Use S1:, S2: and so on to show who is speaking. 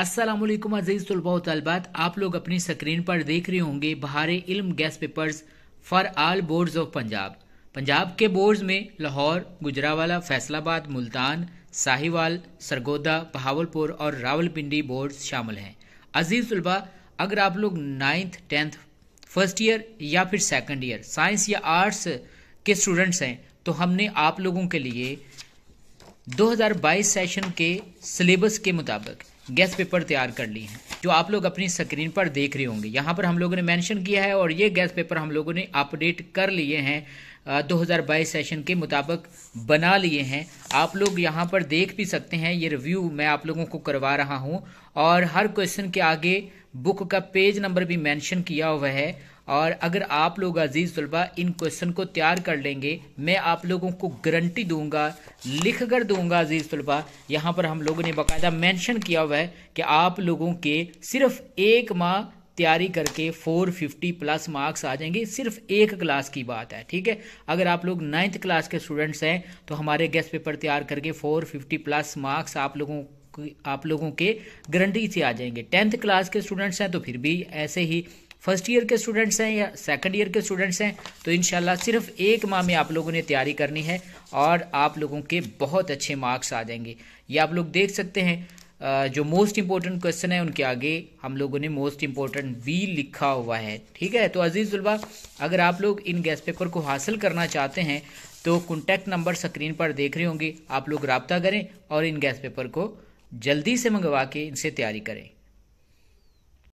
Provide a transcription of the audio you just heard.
S1: असलम अजीज़ तलबा तलबात आप लोग अपनी स्क्रीन पर देख रहे होंगे बहार इल्म guess papers for all boards of Punjab Punjab के बोर्ड्स में लाहौर गुजरावाला फैसलाबाद मुल्तान साहिवाल सरगोदा बहावलपुर और रावलपिंडी बोर्ड्स शामिल हैं अजीज़ तलबा अगर आप लोग नाइन्थ टेंथ फर्स्ट ईयर या फिर सेकेंड ईयर साइंस या आर्ट्स के स्टूडेंट्स हैं तो हमने आप लोगों के लिए 2022 सेशन के सिलेबस के मुताबिक गेस्ट पेपर तैयार कर लिए हैं जो आप लोग अपनी स्क्रीन पर देख रहे होंगे यहाँ पर हम लोगों ने मेंशन किया है और ये गैस पेपर हम लोगों ने अपडेट कर लिए हैं 2022 सेशन के मुताबिक बना लिए हैं आप लोग यहाँ पर देख भी सकते हैं ये रिव्यू मैं आप लोगों को करवा रहा हूँ और हर क्वेश्चन के आगे बुक का पेज नंबर भी मेंशन किया हुआ है और अगर आप लोग अजीज़ तलबा इन क्वेश्चन को तैयार कर लेंगे मैं आप लोगों को गारंटी दूंगा लिख कर दूंगा अजीज़ तलबा यहाँ पर हम लोगों ने बाकायदा मेंशन किया हुआ है कि आप लोगों के सिर्फ एक माह तैयारी करके 450 प्लस मार्क्स आ जाएंगे सिर्फ एक क्लास की बात है ठीक है अगर आप लोग नाइन्थ क्लास के स्टूडेंट्स हैं तो हमारे गेस्ट पेपर तैयार करके 450 प्लस मार्क्स आप लोगों आप लोगों के गारंटी से आ जाएंगे टेंथ क्लास के स्टूडेंट्स हैं तो फिर भी ऐसे ही फर्स्ट ईयर के स्टूडेंट्स हैं या सेकंड ईयर के स्टूडेंट्स हैं तो इन सिर्फ एक माह में आप लोगों ने तैयारी करनी है और आप लोगों के बहुत अच्छे मार्क्स आ जाएंगे ये आप लोग देख सकते हैं जो मोस्ट इंपॉर्टेंट क्वेश्चन है उनके आगे हम लोगों ने मोस्ट इंपॉर्टेंट बी लिखा हुआ है ठीक है तो अजीज़ जुल्बा अगर आप लोग इन गैस पेपर को हासिल करना चाहते हैं तो कॉन्टैक्ट नंबर स्क्रीन पर देख रहे होंगे आप लोग रबता करें और इन गैस पेपर को जल्दी से मंगवा के इनसे तैयारी करें